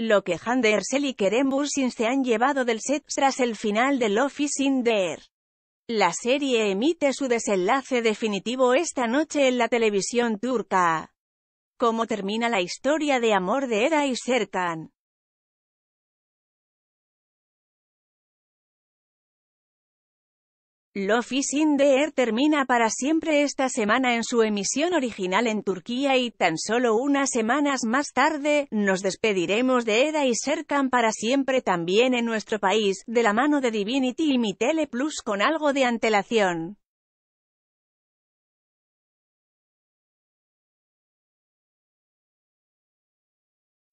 lo que Handersel y Kerem Bursin se han llevado del set tras el final de Office in the La serie emite su desenlace definitivo esta noche en la televisión turca. ¿Cómo termina la historia de amor de Eda y Sertan. Love is in the Air termina para siempre esta semana en su emisión original en Turquía y tan solo unas semanas más tarde, nos despediremos de Eda y Serkan para siempre también en nuestro país, de la mano de Divinity y Mi Tele Plus con algo de antelación.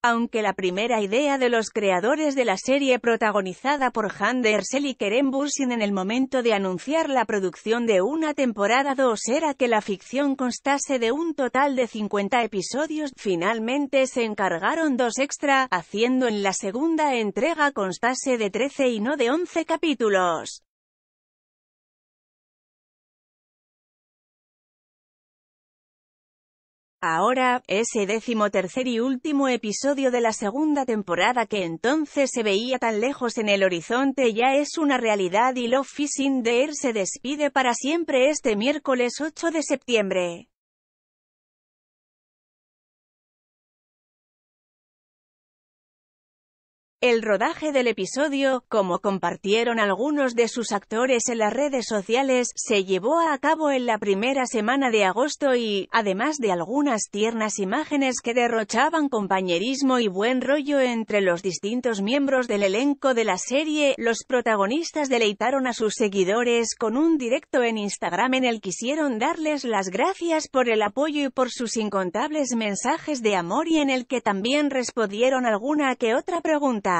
Aunque la primera idea de los creadores de la serie protagonizada por Hander y Keren Bursin en el momento de anunciar la producción de una temporada 2 era que la ficción constase de un total de 50 episodios, finalmente se encargaron dos extra, haciendo en la segunda entrega constase de 13 y no de 11 capítulos. Ahora, ese decimotercer y último episodio de la segunda temporada que entonces se veía tan lejos en el horizonte ya es una realidad y Love Fishing Dare se despide para siempre este miércoles 8 de septiembre. el rodaje del episodio, como compartieron algunos de sus actores en las redes sociales, se llevó a cabo en la primera semana de agosto y, además de algunas tiernas imágenes que derrochaban compañerismo y buen rollo entre los distintos miembros del elenco de la serie, los protagonistas deleitaron a sus seguidores con un directo en Instagram en el que quisieron darles las gracias por el apoyo y por sus incontables mensajes de amor y en el que también respondieron alguna que otra pregunta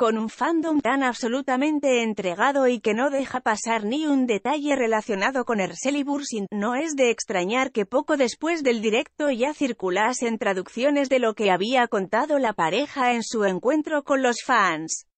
con un fandom tan absolutamente entregado y que no deja pasar ni un detalle relacionado con Erselibur sin, no es de extrañar que poco después del directo ya circulasen traducciones de lo que había contado la pareja en su encuentro con los fans.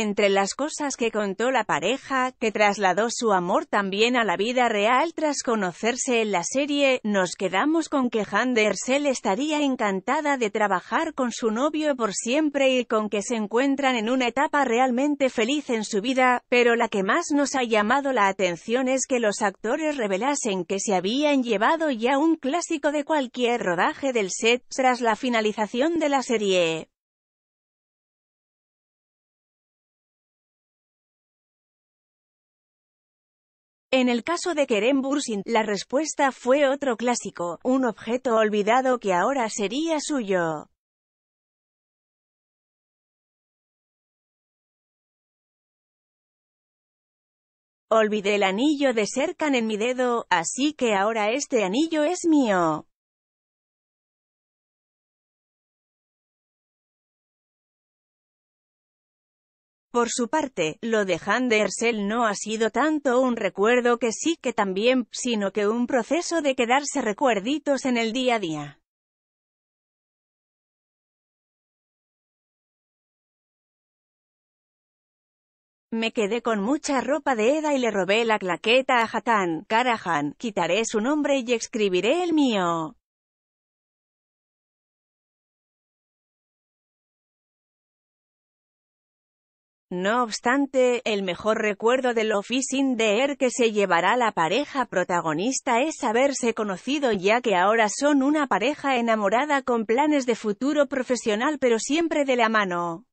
Entre las cosas que contó la pareja, que trasladó su amor también a la vida real tras conocerse en la serie, nos quedamos con que Handersel estaría encantada de trabajar con su novio por siempre y con que se encuentran en una etapa realmente feliz en su vida, pero la que más nos ha llamado la atención es que los actores revelasen que se habían llevado ya un clásico de cualquier rodaje del set, tras la finalización de la serie. En el caso de Kerem Bursin, la respuesta fue otro clásico, un objeto olvidado que ahora sería suyo. Olvidé el anillo de Serkan en mi dedo, así que ahora este anillo es mío. Por su parte, lo de Handersel no ha sido tanto un recuerdo que sí que también, sino que un proceso de quedarse recuerditos en el día a día. Me quedé con mucha ropa de Eda y le robé la claqueta a Hatan. Karahan, quitaré su nombre y escribiré el mío. No obstante, el mejor recuerdo del Office de the Air que se llevará la pareja protagonista es haberse conocido ya que ahora son una pareja enamorada con planes de futuro profesional pero siempre de la mano.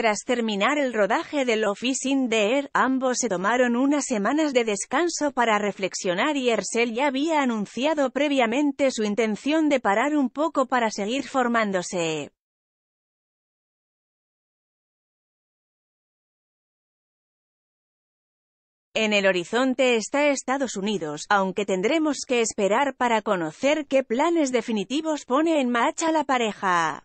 Tras terminar el rodaje de Love is in the Air, ambos se tomaron unas semanas de descanso para reflexionar y Ercel ya había anunciado previamente su intención de parar un poco para seguir formándose. En el horizonte está Estados Unidos, aunque tendremos que esperar para conocer qué planes definitivos pone en marcha la pareja.